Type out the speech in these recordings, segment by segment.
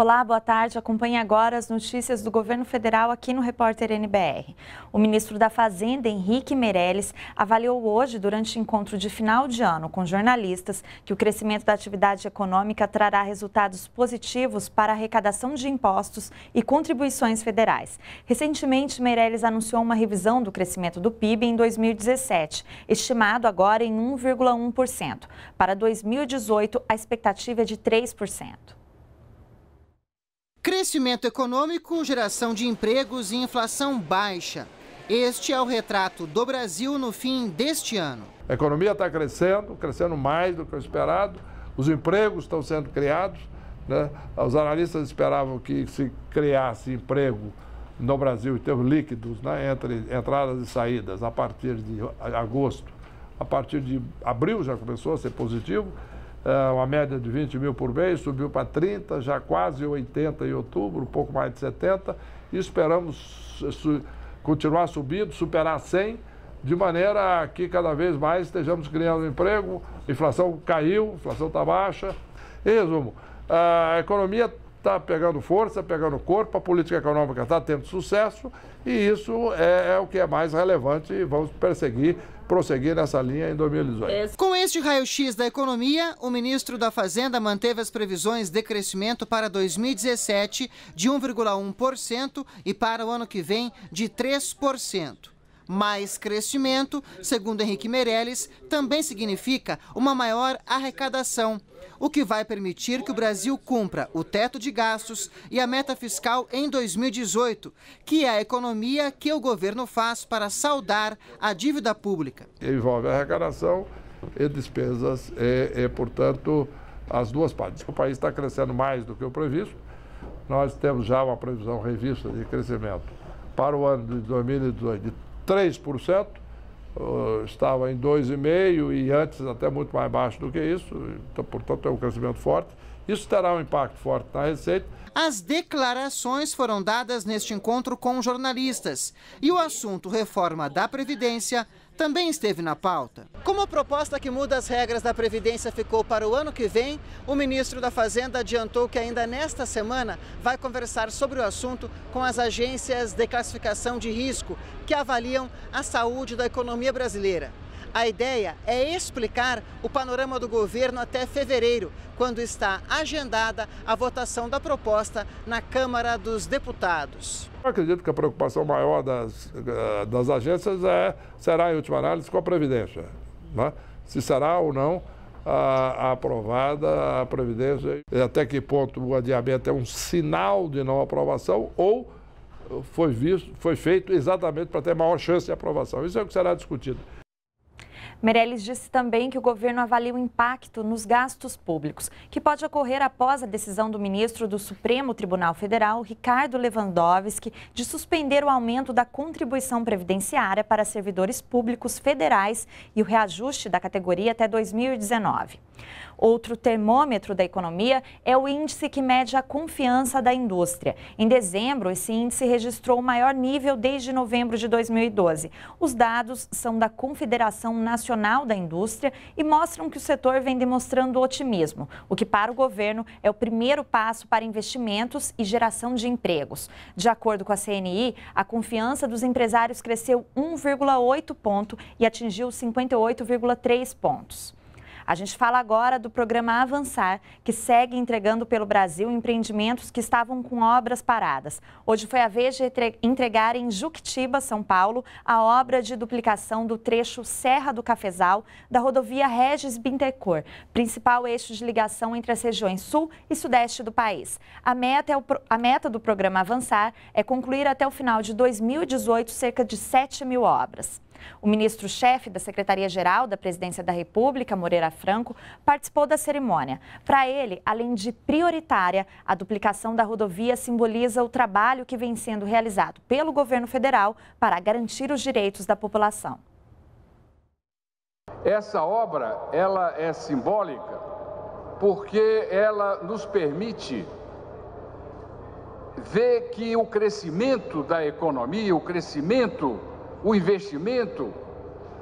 Olá, boa tarde. Acompanhe agora as notícias do governo federal aqui no Repórter NBR. O ministro da Fazenda, Henrique Meirelles, avaliou hoje, durante encontro de final de ano com jornalistas, que o crescimento da atividade econômica trará resultados positivos para a arrecadação de impostos e contribuições federais. Recentemente, Meirelles anunciou uma revisão do crescimento do PIB em 2017, estimado agora em 1,1%. Para 2018, a expectativa é de 3%. Crescimento econômico, geração de empregos e inflação baixa. Este é o retrato do Brasil no fim deste ano. A economia está crescendo, crescendo mais do que o esperado, os empregos estão sendo criados. Né? Os analistas esperavam que se criasse emprego no Brasil em termos líquidos, né? entre entradas e saídas, a partir de agosto. A partir de abril já começou a ser positivo. É uma média de 20 mil por mês, subiu para 30, já quase 80 em outubro, um pouco mais de 70, e esperamos continuar subindo, superar 100, de maneira que cada vez mais estejamos criando emprego, inflação caiu, inflação está baixa. Em resumo, a economia está pegando força, pegando corpo, a política econômica está tendo sucesso e isso é, é, o que é mais relevante e vamos perseguir, prosseguir nessa linha em 2018. É. Com este raio-x da economia, o ministro da Fazenda manteve as previsões de crescimento para 2017 de 1,1% e para o ano que vem de 3%. Mais crescimento, segundo Henrique Meirelles, também significa uma maior arrecadação, o que vai permitir que o Brasil cumpra o teto de gastos e a meta fiscal em 2018, que é a economia que o governo faz para saldar a dívida pública. Envolve arrecadação e despesas, e, e portanto, as duas partes. O país está crescendo mais do que o previsto, nós temos já uma previsão revista de crescimento para o ano de 2018 de 3%, uh, ah, estava em 2,5% e antes até muito mais baixo do que isso, então, portanto é um crescimento forte. Isso terá um impacto forte na receita as declarações foram dadas neste encontro com jornalistas e o assunto reforma da Previdência também esteve na pauta. Como a proposta que muda as regras da Previdência ficou para o ano que vem, o ministro da Fazenda adiantou que ainda nesta semana vai conversar sobre o assunto com as agências de classificação de risco que avaliam a saúde da economia brasileira. A ideia é explicar o panorama do governo até fevereiro, quando está agendada a votação da proposta na Câmara dos Deputados. Eu acredito que a preocupação maior das, eh, das agências é, será, em última análise, com a Previdência. Né? Se será ou não a, a aprovada a Previdência, até que ponto o adiamento é um sinal de não aprovação ou foi, visto, foi feito exatamente para ter maior chance de aprovação. Isso é o que será discutido. Meirelles disse também que o governo avalia o impacto nos gastos públicos, que pode ocorrer após a decisão do ministro do Supremo Tribunal Federal, Ricardo Lewandowski, de suspender o aumento da contribuição previdenciária para servidores públicos federais e o reajuste da categoria até 2019. Outro termômetro da economia é o índice que mede a confiança da indústria. Em dezembro, esse índice registrou o maior nível desde novembro de 2012. Os dados são da Confederação Nacional da Indústria e mostram que o setor vem demonstrando otimismo, o que para o governo é o primeiro passo para investimentos e geração de empregos. De acordo com a CNI, a confiança dos empresários cresceu 1,8 ponto e atingiu 58,3 pontos. A gente fala agora do programa Avançar, que segue entregando pelo Brasil empreendimentos que estavam com obras paradas. Hoje foi a vez de entregar em Juquitiba, São Paulo, a obra de duplicação do trecho Serra do Cafezal da rodovia Regis Bintecor, principal eixo de ligação entre as regiões sul e sudeste do país. A meta, é o, a meta do programa Avançar é concluir até o final de 2018 cerca de 7 mil obras. O ministro-chefe da Secretaria-Geral da Presidência da República, Moreira Franco, participou da cerimônia. Para ele, além de prioritária, a duplicação da rodovia simboliza o trabalho que vem sendo realizado pelo governo federal para garantir os direitos da população. Essa obra, ela é simbólica porque ela nos permite ver que o crescimento da economia, o crescimento o investimento,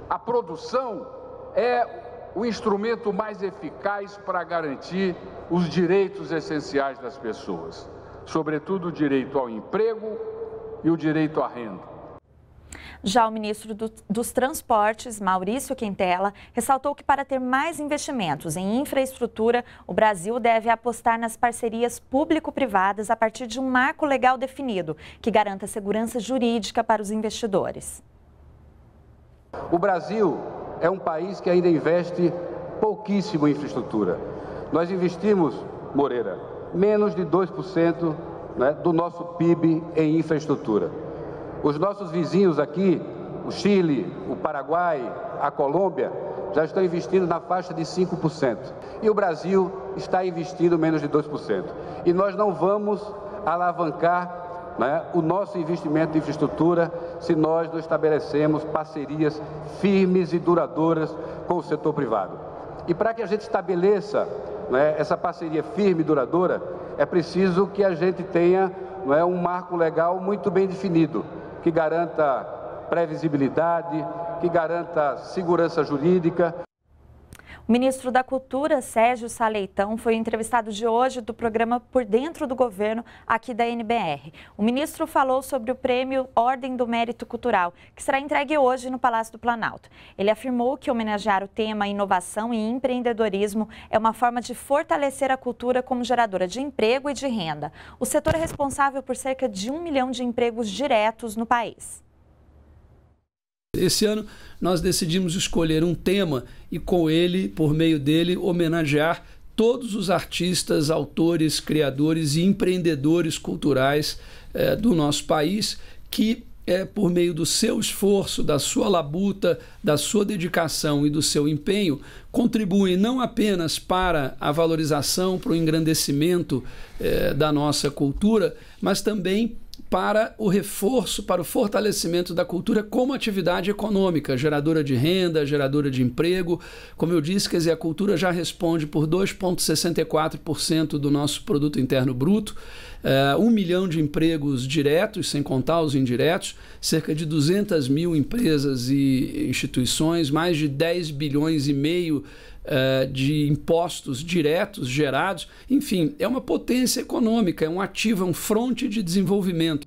a produção é o instrumento mais eficaz para garantir os direitos essenciais das pessoas, sobretudo o direito ao emprego e o direito à renda. Já o ministro do, dos Transportes, Maurício Quintela, ressaltou que para ter mais investimentos em infraestrutura, o Brasil deve apostar nas parcerias público-privadas a partir de um marco legal definido, que garanta segurança jurídica para os investidores. O Brasil é um país que ainda investe pouquíssimo em infraestrutura. Nós investimos, Moreira, menos de 2% né, do nosso PIB em infraestrutura. Os nossos vizinhos aqui, o Chile, o Paraguai, a Colômbia, já estão investindo na faixa de 5%. E o Brasil está investindo menos de 2%. E nós não vamos alavancar né, o nosso investimento em infraestrutura se nós não estabelecemos parcerias firmes e duradouras com o setor privado. E para que a gente estabeleça né, essa parceria firme e duradoura, é preciso que a gente tenha né, um marco legal muito bem definido que garanta previsibilidade, que garanta segurança jurídica, o ministro da Cultura, Sérgio Saleitão, foi entrevistado de hoje do programa Por Dentro do Governo, aqui da NBR. O ministro falou sobre o prêmio Ordem do Mérito Cultural, que será entregue hoje no Palácio do Planalto. Ele afirmou que homenagear o tema inovação e empreendedorismo é uma forma de fortalecer a cultura como geradora de emprego e de renda. O setor é responsável por cerca de um milhão de empregos diretos no país. Esse ano nós decidimos escolher um tema e com ele, por meio dele, homenagear todos os artistas, autores, criadores e empreendedores culturais eh, do nosso país que é por meio do seu esforço, da sua labuta, da sua dedicação e do seu empenho, contribuem não apenas para a valorização, para o engrandecimento eh, da nossa cultura, mas também para o reforço, para o fortalecimento da cultura como atividade econômica, geradora de renda, geradora de emprego. Como eu disse, quer dizer, a cultura já responde por 2,64% do nosso produto interno bruto uh, um milhão de empregos diretos, sem contar os indiretos, cerca de 200 mil empresas e instituições, mais de 10 bilhões e meio uh, de impostos diretos gerados. Enfim, é uma potência econômica, é um ativo, é um fronte de desenvolvimento.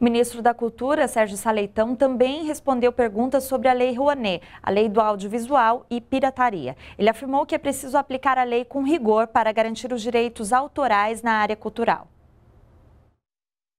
O ministro da Cultura, Sérgio Saleitão, também respondeu perguntas sobre a Lei Rouanet, a lei do audiovisual e pirataria. Ele afirmou que é preciso aplicar a lei com rigor para garantir os direitos autorais na área cultural.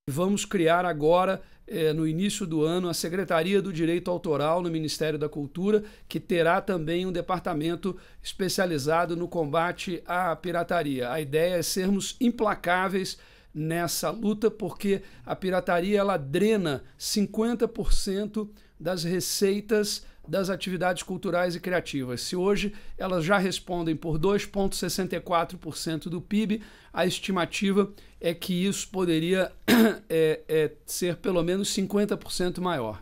Vamos criar agora é, no início do ano a Secretaria do Direito Autoral no Ministério da Cultura, que terá também um departamento especializado no combate à pirataria. A ideia é sermos implacáveis nessa luta, porque a pirataria ela drena 50% das receitas das atividades culturais e criativas. Se hoje elas já respondem por 2,64% do PIB, a estimativa é que isso poderia é, é, ser pelo menos 50% maior.